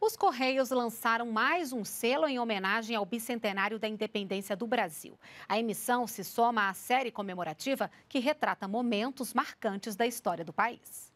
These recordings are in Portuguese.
Os Correios lançaram mais um selo em homenagem ao bicentenário da independência do Brasil. A emissão se soma à série comemorativa que retrata momentos marcantes da história do país.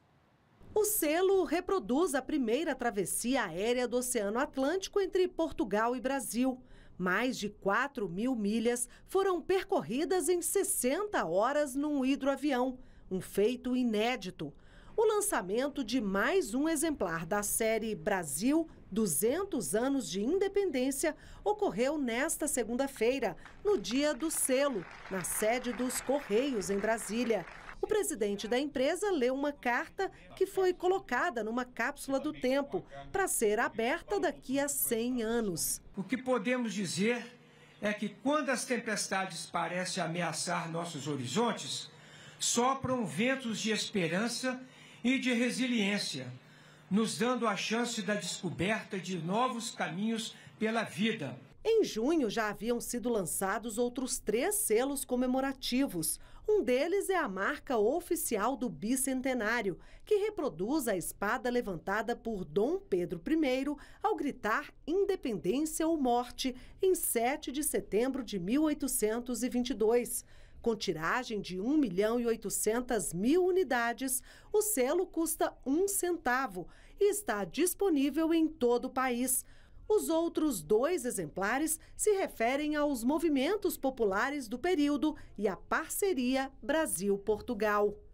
O selo reproduz a primeira travessia aérea do Oceano Atlântico entre Portugal e Brasil. Mais de 4 mil milhas foram percorridas em 60 horas num hidroavião, um feito inédito o lançamento de mais um exemplar da série Brasil 200 anos de independência ocorreu nesta segunda-feira, no dia do selo, na sede dos Correios em Brasília. O presidente da empresa leu uma carta que foi colocada numa cápsula do tempo para ser aberta daqui a 100 anos. O que podemos dizer é que quando as tempestades parecem ameaçar nossos horizontes, sopram ventos de esperança e de resiliência, nos dando a chance da descoberta de novos caminhos pela vida. Em junho já haviam sido lançados outros três selos comemorativos. Um deles é a marca oficial do bicentenário, que reproduz a espada levantada por Dom Pedro I ao gritar independência ou morte em 7 de setembro de 1822. Com tiragem de 1 milhão e 800 mil unidades, o selo custa um centavo e está disponível em todo o país. Os outros dois exemplares se referem aos movimentos populares do período e à parceria Brasil-Portugal.